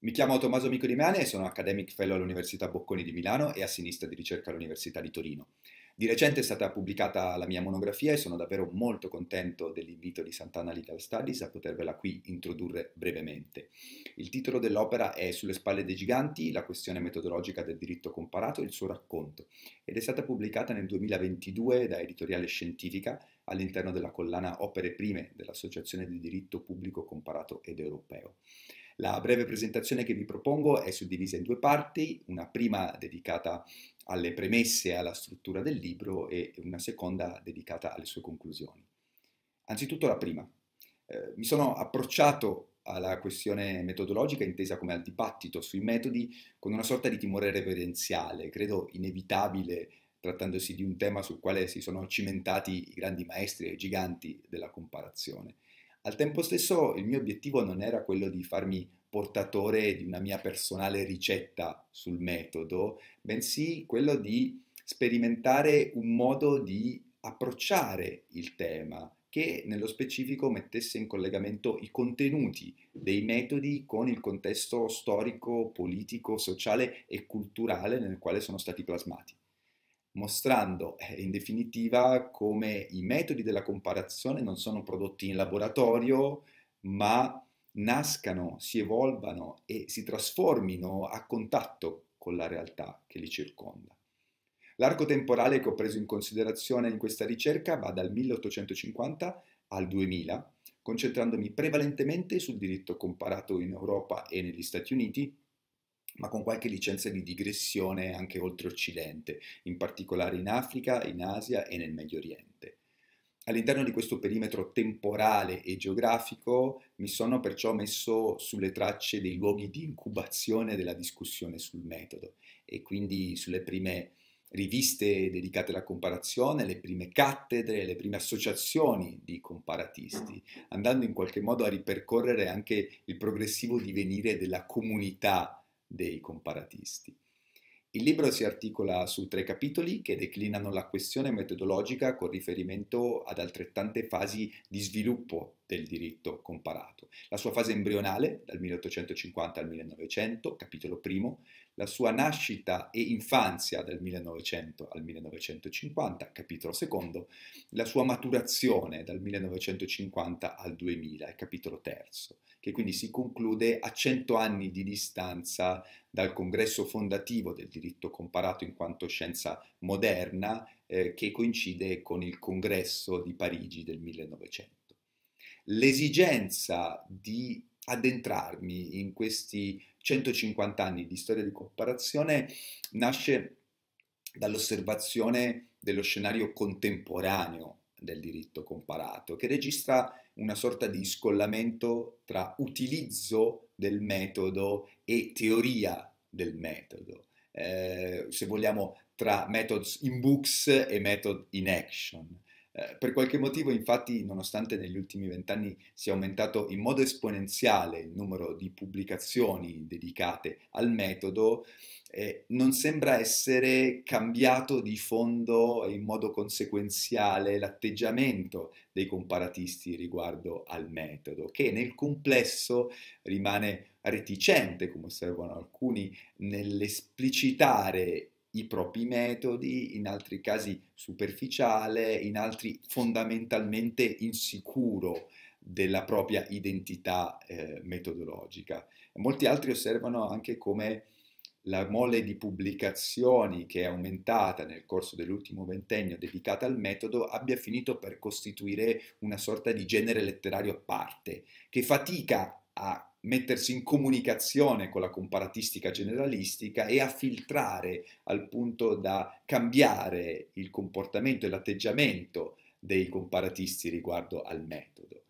Mi chiamo Tommaso Mico di Meane e sono Academic Fellow all'Università Bocconi di Milano e a sinistra di ricerca all'Università di Torino. Di recente è stata pubblicata la mia monografia e sono davvero molto contento dell'invito di Sant'Anna Legal Studies a potervela qui introdurre brevemente. Il titolo dell'opera è Sulle spalle dei giganti, la questione metodologica del diritto comparato e il suo racconto ed è stata pubblicata nel 2022 da Editoriale Scientifica all'interno della collana Opere Prime dell'Associazione di Diritto Pubblico Comparato ed Europeo. La breve presentazione che vi propongo è suddivisa in due parti, una prima dedicata alle premesse e alla struttura del libro e una seconda dedicata alle sue conclusioni. Anzitutto la prima. Eh, mi sono approcciato alla questione metodologica intesa come al dibattito sui metodi con una sorta di timore reverenziale, credo inevitabile trattandosi di un tema sul quale si sono cimentati i grandi maestri e i giganti della comparazione. Al tempo stesso il mio obiettivo non era quello di farmi portatore di una mia personale ricetta sul metodo, bensì quello di sperimentare un modo di approcciare il tema che nello specifico mettesse in collegamento i contenuti dei metodi con il contesto storico, politico, sociale e culturale nel quale sono stati plasmati mostrando eh, in definitiva come i metodi della comparazione non sono prodotti in laboratorio, ma nascano, si evolvano e si trasformino a contatto con la realtà che li circonda. L'arco temporale che ho preso in considerazione in questa ricerca va dal 1850 al 2000, concentrandomi prevalentemente sul diritto comparato in Europa e negli Stati Uniti, ma con qualche licenza di digressione anche oltre Occidente, in particolare in Africa, in Asia e nel Medio Oriente. All'interno di questo perimetro temporale e geografico mi sono perciò messo sulle tracce dei luoghi di incubazione della discussione sul metodo e quindi sulle prime riviste dedicate alla comparazione, le prime cattedre, le prime associazioni di comparatisti, andando in qualche modo a ripercorrere anche il progressivo divenire della comunità dei comparatisti. Il libro si articola su tre capitoli che declinano la questione metodologica con riferimento ad altrettante fasi di sviluppo del diritto comparato. La sua fase embrionale, dal 1850 al 1900, capitolo primo, la sua nascita e infanzia dal 1900 al 1950, capitolo secondo, la sua maturazione dal 1950 al 2000, capitolo terzo, che quindi si conclude a cento anni di distanza dal congresso fondativo del diritto comparato in quanto scienza moderna, eh, che coincide con il congresso di Parigi del 1900. L'esigenza di addentrarmi in questi 150 anni di storia di cooperazione nasce dall'osservazione dello scenario contemporaneo del diritto comparato, che registra una sorta di scollamento tra utilizzo del metodo e teoria del metodo, eh, se vogliamo tra methods in books e method in action. Eh, per qualche motivo, infatti, nonostante negli ultimi vent'anni sia aumentato in modo esponenziale il numero di pubblicazioni dedicate al metodo, eh, non sembra essere cambiato di fondo e in modo conseguenziale l'atteggiamento dei comparatisti riguardo al metodo, che nel complesso rimane reticente, come osservano alcuni, nell'esplicitare i propri metodi, in altri casi superficiale, in altri fondamentalmente insicuro della propria identità eh, metodologica. Molti altri osservano anche come la mole di pubblicazioni che è aumentata nel corso dell'ultimo ventennio dedicata al metodo abbia finito per costituire una sorta di genere letterario a parte, che fatica a mettersi in comunicazione con la comparatistica generalistica e a filtrare al punto da cambiare il comportamento e l'atteggiamento dei comparatisti riguardo al metodo.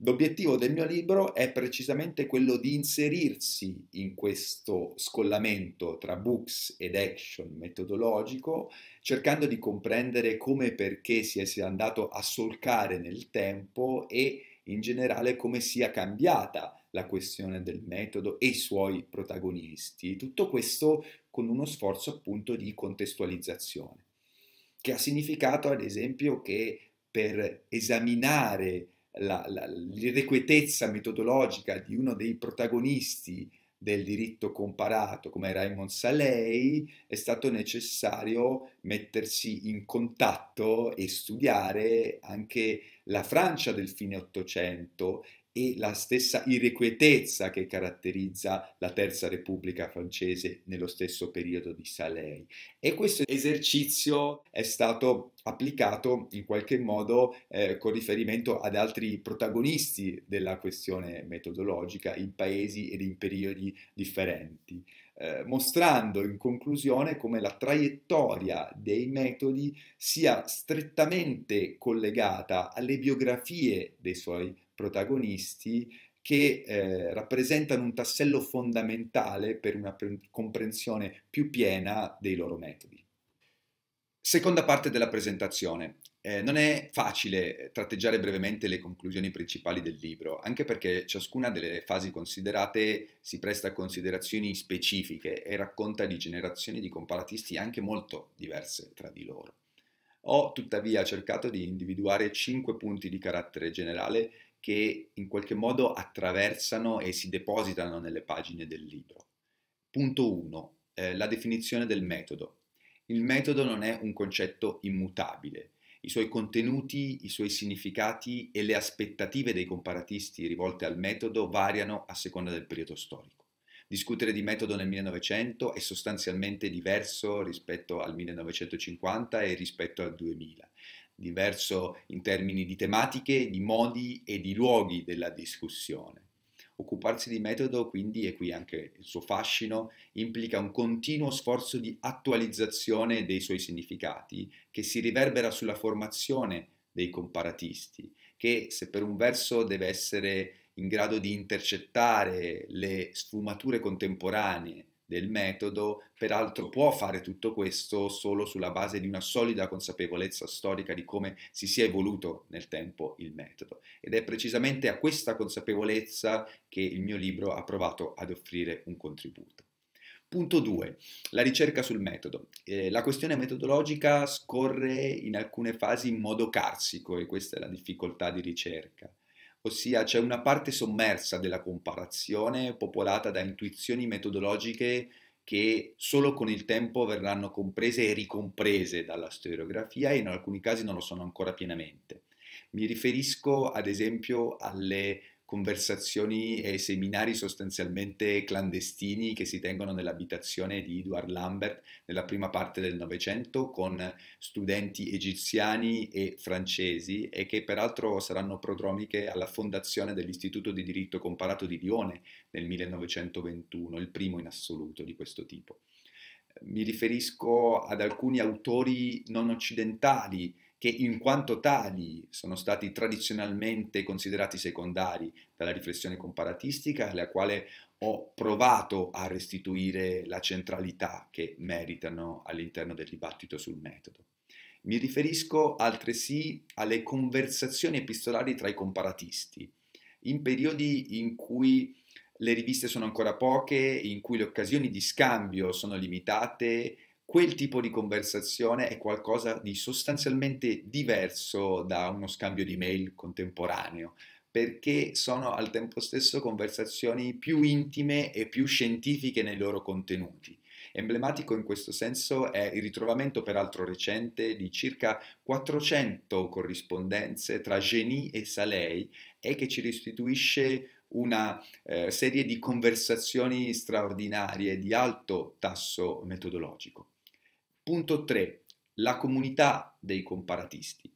L'obiettivo del mio libro è precisamente quello di inserirsi in questo scollamento tra books ed action metodologico, cercando di comprendere come e perché si è andato a solcare nel tempo e in generale come sia cambiata la questione del metodo e i suoi protagonisti. Tutto questo con uno sforzo appunto di contestualizzazione, che ha significato ad esempio che per esaminare la, la, l'irrequietezza metodologica di uno dei protagonisti del diritto comparato come Raymond Salei, è stato necessario mettersi in contatto e studiare anche la Francia del fine Ottocento e la stessa irrequietezza che caratterizza la Terza Repubblica francese nello stesso periodo di Salei. E questo esercizio è stato applicato in qualche modo eh, con riferimento ad altri protagonisti della questione metodologica in paesi ed in periodi differenti. Eh, mostrando in conclusione come la traiettoria dei metodi sia strettamente collegata alle biografie dei suoi protagonisti che eh, rappresentano un tassello fondamentale per una pre- comprensione più piena dei loro metodi. Seconda parte della presentazione. Eh, non è facile tratteggiare brevemente le conclusioni principali del libro, anche perché ciascuna delle fasi considerate si presta a considerazioni specifiche e racconta di generazioni di comparatisti anche molto diverse tra di loro. Ho tuttavia cercato di individuare cinque punti di carattere generale che in qualche modo attraversano e si depositano nelle pagine del libro. Punto 1. Eh, la definizione del metodo. Il metodo non è un concetto immutabile. I suoi contenuti, i suoi significati e le aspettative dei comparatisti rivolte al metodo variano a seconda del periodo storico. Discutere di metodo nel 1900 è sostanzialmente diverso rispetto al 1950 e rispetto al 2000 diverso in termini di tematiche, di modi e di luoghi della discussione. Occuparsi di metodo, quindi, e qui anche il suo fascino, implica un continuo sforzo di attualizzazione dei suoi significati che si riverbera sulla formazione dei comparatisti, che se per un verso deve essere in grado di intercettare le sfumature contemporanee del metodo, peraltro può fare tutto questo solo sulla base di una solida consapevolezza storica di come si sia evoluto nel tempo il metodo. Ed è precisamente a questa consapevolezza che il mio libro ha provato ad offrire un contributo. Punto 2. La ricerca sul metodo. Eh, la questione metodologica scorre in alcune fasi in modo carsico e questa è la difficoltà di ricerca ossia c'è una parte sommersa della comparazione popolata da intuizioni metodologiche che solo con il tempo verranno comprese e ricomprese dalla storiografia e in alcuni casi non lo sono ancora pienamente. Mi riferisco ad esempio alle conversazioni e seminari sostanzialmente clandestini che si tengono nell'abitazione di Edward Lambert nella prima parte del Novecento con studenti egiziani e francesi e che peraltro saranno prodromiche alla fondazione dell'Istituto di diritto comparato di Lione nel 1921, il primo in assoluto di questo tipo. Mi riferisco ad alcuni autori non occidentali che in quanto tali sono stati tradizionalmente considerati secondari dalla riflessione comparatistica, alla quale ho provato a restituire la centralità che meritano all'interno del dibattito sul metodo. Mi riferisco altresì alle conversazioni epistolari tra i comparatisti, in periodi in cui le riviste sono ancora poche, in cui le occasioni di scambio sono limitate quel tipo di conversazione è qualcosa di sostanzialmente diverso da uno scambio di mail contemporaneo perché sono al tempo stesso conversazioni più intime e più scientifiche nei loro contenuti. Emblematico in questo senso è il ritrovamento, peraltro recente, di circa 400 corrispondenze tra Genie e Salei e che ci restituisce una eh, serie di conversazioni straordinarie di alto tasso metodologico. Punto 3. La comunità dei comparatisti.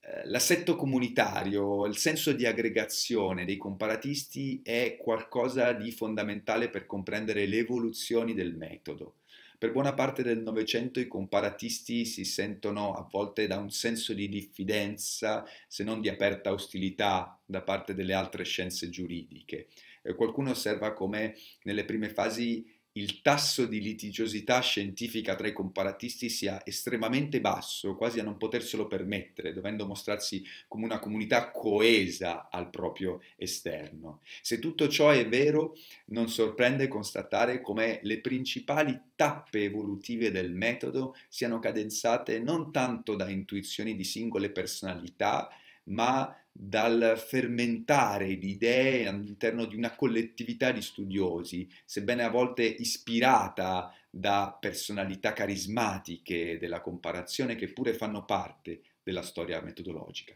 Eh, l'assetto comunitario, il senso di aggregazione dei comparatisti è qualcosa di fondamentale per comprendere le evoluzioni del metodo. Per buona parte del Novecento i comparatisti si sentono a volte da un senso di diffidenza, se non di aperta ostilità, da parte delle altre scienze giuridiche. Eh, qualcuno osserva come nelle prime fasi il tasso di litigiosità scientifica tra i comparatisti sia estremamente basso, quasi a non poterselo permettere, dovendo mostrarsi come una comunità coesa al proprio esterno. Se tutto ciò è vero, non sorprende constatare come le principali tappe evolutive del metodo siano cadenzate non tanto da intuizioni di singole personalità, ma dal fermentare di idee all'interno di una collettività di studiosi, sebbene a volte ispirata da personalità carismatiche della comparazione che pure fanno parte della storia metodologica.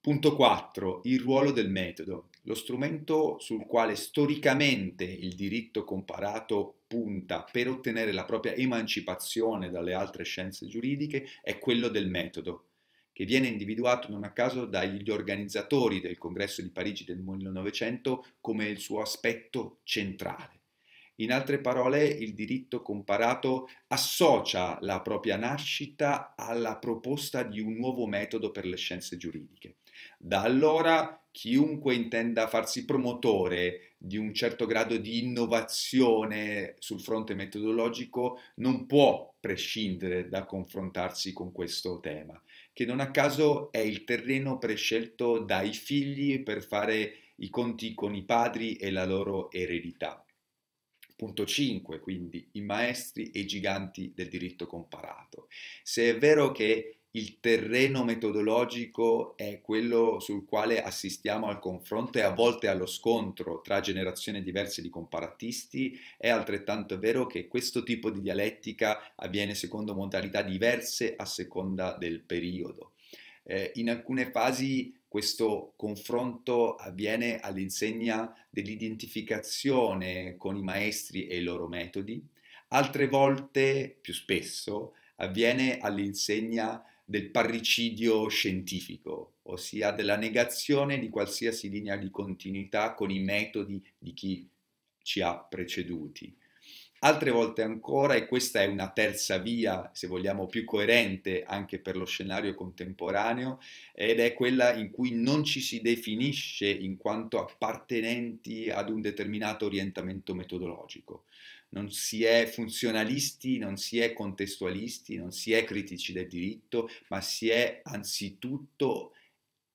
Punto 4. Il ruolo del metodo. Lo strumento sul quale storicamente il diritto comparato punta per ottenere la propria emancipazione dalle altre scienze giuridiche è quello del metodo che viene individuato non a caso dagli organizzatori del congresso di Parigi del 1900 come il suo aspetto centrale. In altre parole, il diritto comparato associa la propria nascita alla proposta di un nuovo metodo per le scienze giuridiche. Da allora chiunque intenda farsi promotore di un certo grado di innovazione sul fronte metodologico non può prescindere da confrontarsi con questo tema che non a caso è il terreno prescelto dai figli per fare i conti con i padri e la loro eredità. Punto 5, quindi i maestri e i giganti del diritto comparato. Se è vero che il terreno metodologico è quello sul quale assistiamo al confronto e a volte allo scontro tra generazioni diverse di comparatisti, è altrettanto vero che questo tipo di dialettica avviene secondo modalità diverse a seconda del periodo. Eh, in alcune fasi questo confronto avviene all'insegna dell'identificazione con i maestri e i loro metodi, altre volte, più spesso, avviene all'insegna del parricidio scientifico, ossia della negazione di qualsiasi linea di continuità con i metodi di chi ci ha preceduti. Altre volte ancora, e questa è una terza via, se vogliamo, più coerente anche per lo scenario contemporaneo, ed è quella in cui non ci si definisce in quanto appartenenti ad un determinato orientamento metodologico non si è funzionalisti, non si è contestualisti, non si è critici del diritto, ma si è anzitutto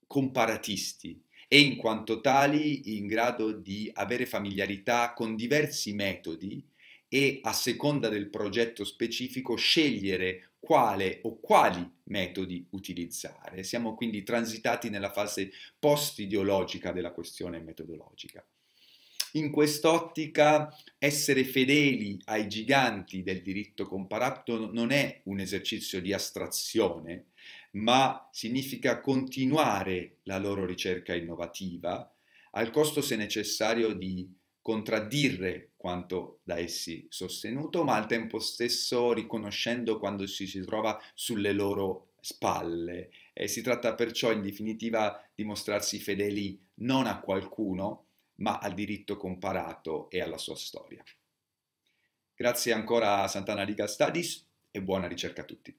comparatisti e in quanto tali in grado di avere familiarità con diversi metodi e a seconda del progetto specifico scegliere quale o quali metodi utilizzare. Siamo quindi transitati nella fase post-ideologica della questione metodologica in quest'ottica essere fedeli ai giganti del diritto comparato non è un esercizio di astrazione, ma significa continuare la loro ricerca innovativa, al costo se necessario di contraddire quanto da essi sostenuto, ma al tempo stesso riconoscendo quando ci si trova sulle loro spalle. E si tratta perciò in definitiva di mostrarsi fedeli non a qualcuno, ma al diritto comparato e alla sua storia. Grazie ancora a Santana Legal Studies e buona ricerca a tutti.